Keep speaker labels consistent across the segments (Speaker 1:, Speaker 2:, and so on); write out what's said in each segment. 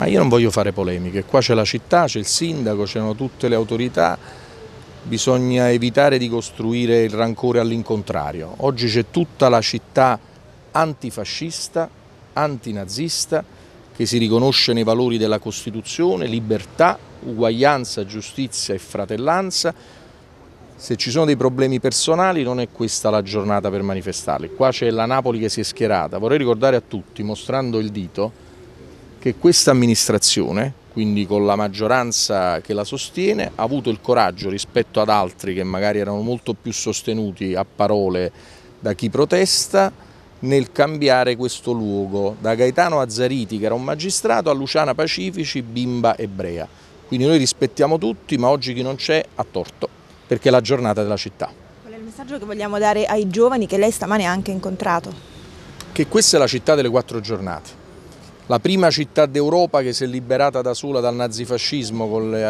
Speaker 1: Ma io non voglio fare polemiche, qua c'è la città, c'è il sindaco, c'erano tutte le autorità, bisogna evitare di costruire il rancore all'incontrario. Oggi c'è tutta la città antifascista, antinazista, che si riconosce nei valori della Costituzione, libertà, uguaglianza, giustizia e fratellanza. Se ci sono dei problemi personali non è questa la giornata per manifestarli. Qua c'è la Napoli che si è schierata. Vorrei ricordare a tutti, mostrando il dito, che questa amministrazione, quindi con la maggioranza che la sostiene, ha avuto il coraggio rispetto ad altri che magari erano molto più sostenuti a parole da chi protesta, nel cambiare questo luogo, da Gaetano Azzariti che era un magistrato a Luciana Pacifici, bimba ebrea. Quindi noi rispettiamo tutti, ma oggi chi non c'è ha torto, perché è la giornata della città. Qual è il messaggio che vogliamo dare ai giovani che lei stamane ha anche incontrato? Che questa è la città delle quattro giornate la prima città d'Europa che si è liberata da sola dal nazifascismo con le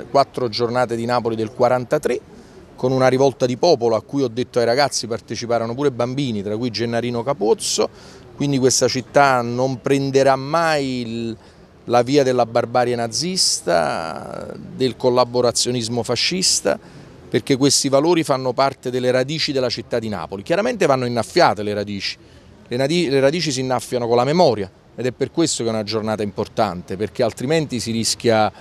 Speaker 1: eh, quattro giornate di Napoli del 1943, con una rivolta di popolo a cui ho detto ai ragazzi parteciparono pure bambini, tra cui Gennarino Capozzo, quindi questa città non prenderà mai il, la via della barbarie nazista, del collaborazionismo fascista, perché questi valori fanno parte delle radici della città di Napoli. Chiaramente vanno innaffiate le radici, le radici, le radici si innaffiano con la memoria, ed è per questo che è una giornata importante, perché altrimenti si rischia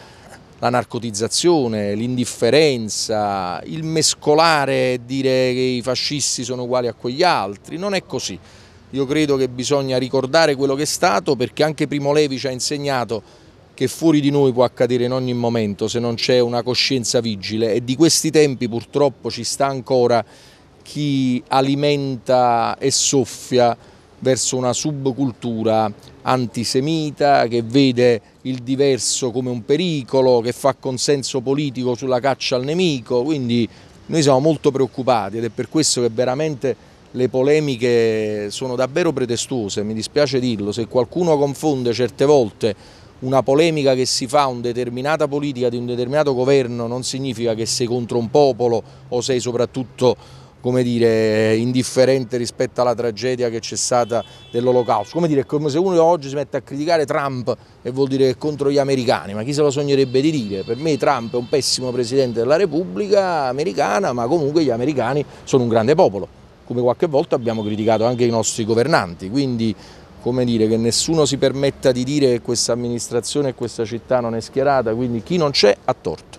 Speaker 1: la narcotizzazione, l'indifferenza, il mescolare e dire che i fascisti sono uguali a quegli altri, non è così. Io credo che bisogna ricordare quello che è stato perché anche Primo Levi ci ha insegnato che fuori di noi può accadere in ogni momento se non c'è una coscienza vigile e di questi tempi purtroppo ci sta ancora chi alimenta e soffia verso una subcultura antisemita che vede il diverso come un pericolo, che fa consenso politico sulla caccia al nemico, quindi noi siamo molto preoccupati ed è per questo che veramente le polemiche sono davvero pretestuose, mi dispiace dirlo, se qualcuno confonde certe volte una polemica che si fa a una determinata politica di un determinato governo non significa che sei contro un popolo o sei soprattutto come dire, indifferente rispetto alla tragedia che c'è stata dell'olocausto. Come dire, è come se uno oggi si mette a criticare Trump e vuol dire che è contro gli americani, ma chi se lo sognerebbe di dire? Per me Trump è un pessimo presidente della Repubblica americana, ma comunque gli americani sono un grande popolo, come qualche volta abbiamo criticato anche i nostri governanti, quindi come dire, che nessuno si permetta di dire che questa amministrazione e questa città non è schierata, quindi chi non c'è ha torto.